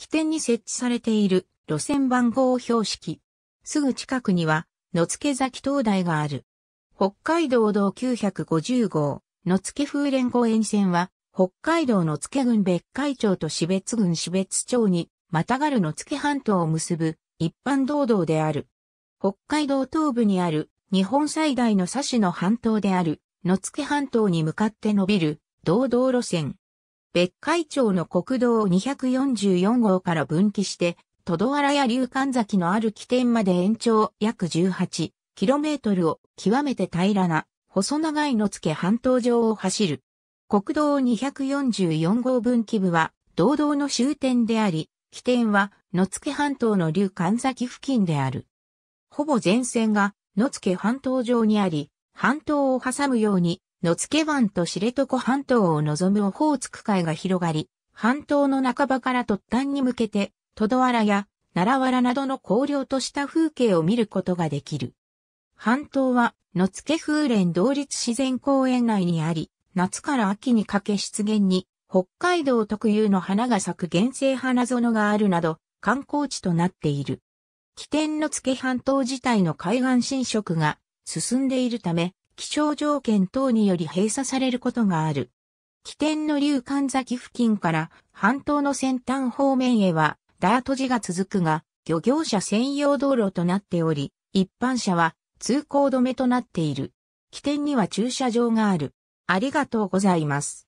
起点に設置されている路線番号標識。すぐ近くには、野付崎灯台がある。北海道道950号、野付風連合沿線は、北海道野付郡別海町と標別郡標別町に、またがる野付半島を結ぶ一般道道である。北海道東部にある日本最大の佐市の半島である野付半島に向かって伸びる道道路線。別海町の国道244号から分岐して、戸戸原や龍間崎のある起点まで延長約 18km を極めて平らな細長い野付半島上を走る。国道244号分岐部は道道の終点であり、起点は野付半島の龍間崎付近である。ほぼ全線が野付半島上にあり、半島を挟むように野付湾と知床半島を望むオホーツク海が広がり、半島の半ばから突端に向けて、トドワラや奈良ワラなどの荒涼とした風景を見ることができる。半島は、野付風連同立自然公園内にあり、夏から秋にかけ出現に、北海道特有の花が咲く原生花園があるなど、観光地となっている。起点の付半島自体の海岸浸食が進んでいるため、気象条件等により閉鎖されることがある。起点の流関崎付近から半島の先端方面へはダート地が続くが、漁業者専用道路となっており、一般車は通行止めとなっている。起点には駐車場がある。ありがとうございます。